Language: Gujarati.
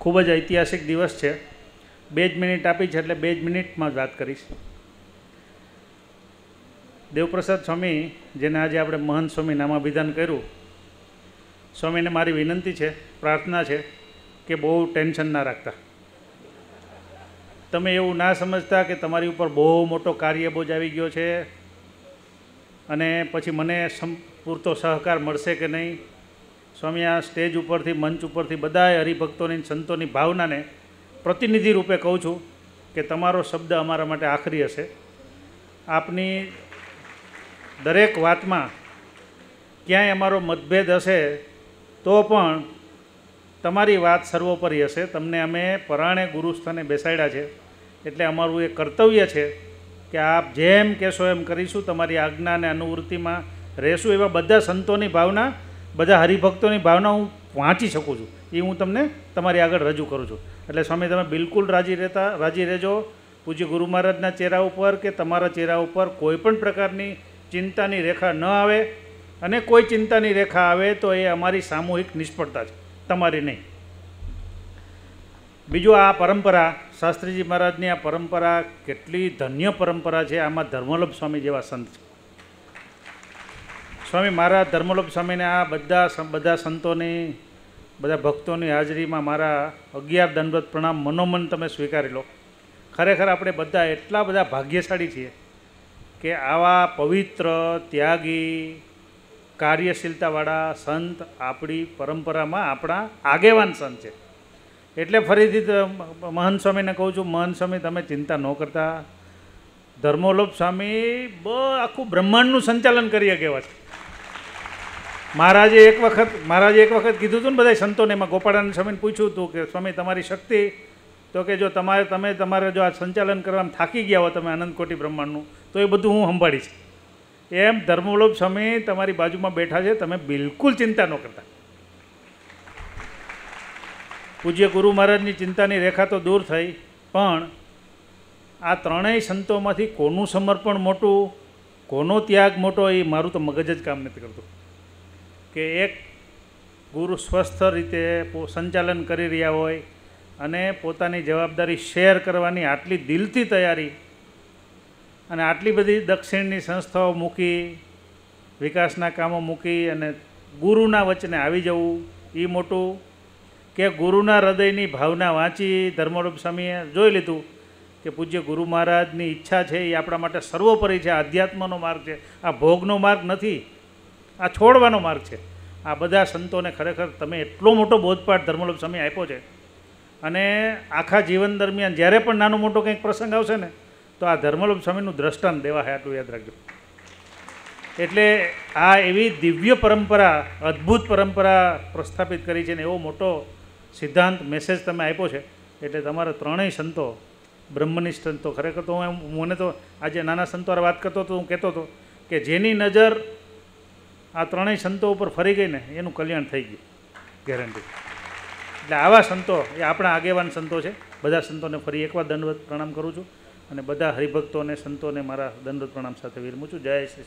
ખૂબ જ ઐતિહાસિક દિવસ છે બે જ મિનિટ આપી છે એટલે બે જ મિનિટમાં જ વાત કરીશ દેવપ્રસાદ સ્વામી જેને આજે આપણે મહંત સ્વામી નામાભિધાન કર્યું સ્વામીને મારી વિનંતી છે પ્રાર્થના છે કે બહુ ટેન્શન ના રાખતા તમે એવું ના સમજતા કે તમારી ઉપર બહુ મોટો કાર્યબોજ આવી ગયો છે અને પછી મને પૂરતો સહકાર મળશે કે નહીં સ્વામી આ સ્ટેજ ઉપરથી મંચ ઉપરથી બધાએ હરિભક્તોની સંતોની ભાવનાને પ્રતિનિધિ રૂપે કહું છું કે તમારો શબ્દ અમારા માટે આખરી હશે આપની દરેક વાતમાં ક્યાંય અમારો મતભેદ હશે તો પણ તમારી વાત સર્વોપરી હશે તમને અમે પરાણે ગુરુસ્થાને બેસાડ્યા છે એટલે અમારું એ કર્તવ્ય છે કે આપ જેમ કહેશો એમ કરીશું તમારી આજ્ઞાને અનુવૃત્તિમાં રહેશું એવા બધા સંતોની ભાવના બધા હરિભક્તોની ભાવના હું વાંચી શકું છું એ હું તમને તમારી આગળ રજૂ કરું છું એટલે સ્વામી તમે બિલકુલ રાજી રહેતા રાજી રહેજો પૂજ્ય ગુરુ મહારાજના ચહેરા ઉપર કે તમારા ચહેરા ઉપર કોઈપણ પ્રકારની ચિંતાની રેખા ન આવે અને કોઈ ચિંતાની રેખા આવે તો એ અમારી સામૂહિક નિષ્ફળતા છે તમારી નહીં બીજું આ પરંપરા શાસ્ત્રીજી મહારાજની આ પરંપરા કેટલી ધન્ય પરંપરા છે આમાં ધર્મલભ સ્વામી જેવા સંત છે સ્વામી મારા ધર્મલોપ સ્વામીને આ બધા બધા સંતોની બધા ભક્તોની હાજરીમાં મારા અગિયાર દંડવત પ્રણામ મનોમન તમે સ્વીકારી લો ખરેખર આપણે બધા એટલા બધા ભાગ્યશાળી છીએ કે આવા પવિત્ર ત્યાગી કાર્યશીલતાવાળા સંત આપણી પરંપરામાં આપણા આગેવાન સંત છે એટલે ફરીથી મહંત સ્વામીને કહું છું મહંત સ્વામી તમે ચિંતા ન કરતા ધર્મોલોપ સ્વામી બ આખું બ્રહ્માંડનું સંચાલન કરી શકે છે મહારાજે એક વખત મહારાજે એક વખત કીધું હતું ને બધા સંતોને એમાં ગોપાળાનંદ સ્વામીને પૂછ્યું હતું કે સ્વામી તમારી શક્તિ તો કે જો તમારે તમે તમારે જો આ સંચાલન કરવામાં થાકી ગયા હો તમે અનંતકોટી બ્રહ્માંડનું તો એ બધું હું સંભાળીશ એમ ધર્મવલ્લભ સ્વામી તમારી બાજુમાં બેઠા છે તમે બિલકુલ ચિંતા ન કરતા પૂજ્ય ગુરુ મહારાજની ચિંતાની રેખા તો દૂર થઈ પણ આ ત્રણેય સંતોમાંથી કોનું સમર્પણ મોટું કોનો ત્યાગ મોટો એ મારું તો મગજ જ કામ નથી કરતું કે એક ગુરુ સ્વસ્થ રીતે સંચાલન કરી રહ્યા હોય અને પોતાની જવાબદારી શેર કરવાની આટલી દિલથી તૈયારી અને આટલી બધી દક્ષિણની સંસ્થાઓ મૂકી વિકાસના કામો મૂકી અને ગુરુના વચને આવી જવું એ મોટું કે ગુરુના હૃદયની ભાવના વાંચી ધર્મરૂપ સ્વામીએ જોઈ લીધું કે પૂજ્ય ગુરુ મહારાજની ઈચ્છા છે એ આપણા માટે સર્વોપરી છે આધ્યાત્મનો માર્ગ છે આ ભોગનો માર્ગ નથી આ છોડવાનો માર્ગ છે આ બધા સંતોને ખરેખર તમે એટલો મોટો બોધપાઠ ધર્મલોભ સ્વામી આપ્યો છે અને આખા જીવન દરમિયાન જ્યારે પણ નાનો મોટો કંઈક પ્રસંગ આવશે ને તો આ ધર્મલોભ સ્વામીનું દ્રષ્ટાંત દેવા હે આટલું યાદ રાખજો એટલે આ એવી દિવ્ય પરંપરા અદ્ભુત પરંપરા પ્રસ્થાપિત કરી છે ને એવો મોટો સિદ્ધાંત મેસેજ તમે આપ્યો છે એટલે તમારા ત્રણેય સંતો બ્રહ્મનિષ્ઠ સંતો ખરેખર તો હું મને તો આજે નાના સંતો વાત કરતો હતો હું કહેતો હતો કે જેની નજર આ ત્રણેય સંતો ઉપર ફરી ગઈને એનું કલ્યાણ થઈ ગયું ગેરંટી એટલે આવા સંતો એ આપણા આગેવાન સંતો છે બધા સંતોને ફરી એકવાર દંડવત પ્રણામ કરું છું અને બધા હરિભક્તોને સંતોને મારા દંડવત પ્રણામ સાથે વિરમું છું જય શ્રી